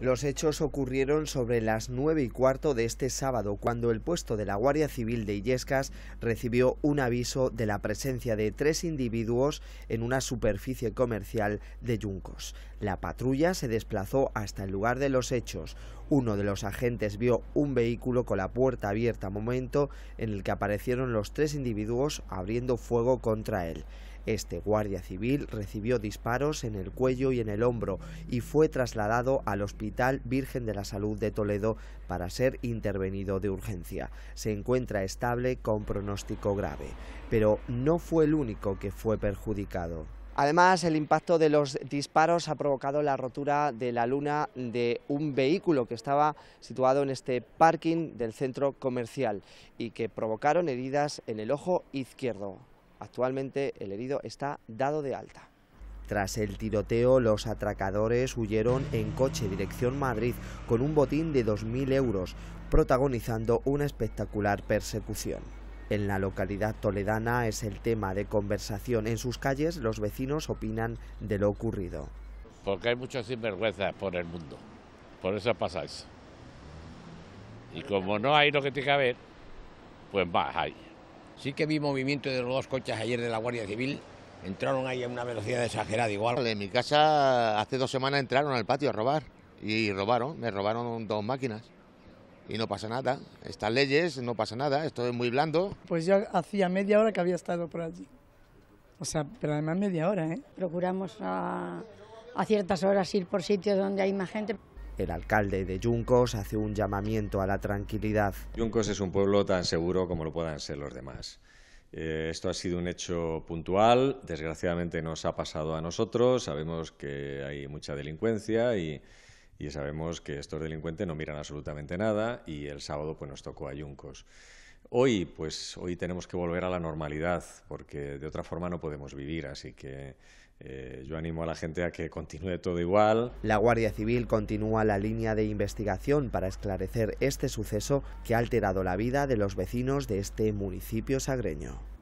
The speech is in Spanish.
Los hechos ocurrieron sobre las 9 y cuarto de este sábado, cuando el puesto de la Guardia Civil de Illescas recibió un aviso de la presencia de tres individuos en una superficie comercial de Yuncos. La patrulla se desplazó hasta el lugar de los hechos. Uno de los agentes vio un vehículo con la puerta abierta, momento en el que aparecieron los tres individuos abriendo fuego contra él. Este guardia civil recibió disparos en el cuello y en el hombro y fue trasladado al Hospital Virgen de la Salud de Toledo para ser intervenido de urgencia. Se encuentra estable con pronóstico grave, pero no fue el único que fue perjudicado. Además, el impacto de los disparos ha provocado la rotura de la luna de un vehículo que estaba situado en este parking del centro comercial y que provocaron heridas en el ojo izquierdo. Actualmente el herido está dado de alta. Tras el tiroteo, los atracadores huyeron en coche dirección Madrid con un botín de 2.000 euros, protagonizando una espectacular persecución. En la localidad toledana es el tema de conversación. En sus calles los vecinos opinan de lo ocurrido. Porque hay muchas sinvergüenzas por el mundo. Por eso pasa Y como no hay lo que tiene que haber, pues más hay. Sí que vi movimiento de los dos coches ayer de la Guardia Civil. Entraron ahí a una velocidad exagerada igual. En mi casa hace dos semanas entraron al patio a robar y robaron, me robaron dos máquinas y no pasa nada. Estas leyes no pasa nada, esto es muy blando. Pues yo hacía media hora que había estado por allí. O sea, pero además media hora, ¿eh? Procuramos a, a ciertas horas ir por sitios donde hay más gente. El alcalde de Yuncos hace un llamamiento a la tranquilidad. Yuncos es un pueblo tan seguro como lo puedan ser los demás. Eh, esto ha sido un hecho puntual, desgraciadamente nos ha pasado a nosotros, sabemos que hay mucha delincuencia y, sabemos que estos delincuentes no miran absolutamente nada y el sábado pues, nos tocó a Yuncos. Hoy, pues hoy tenemos que volver a la normalidad, porque de otra forma no podemos vivir, así que eh, yo animo a la gente a que continúe todo igual. La Guardia Civil continúa la línea de investigación para esclarecer este suceso que ha alterado la vida de los vecinos de este municipio sagreño.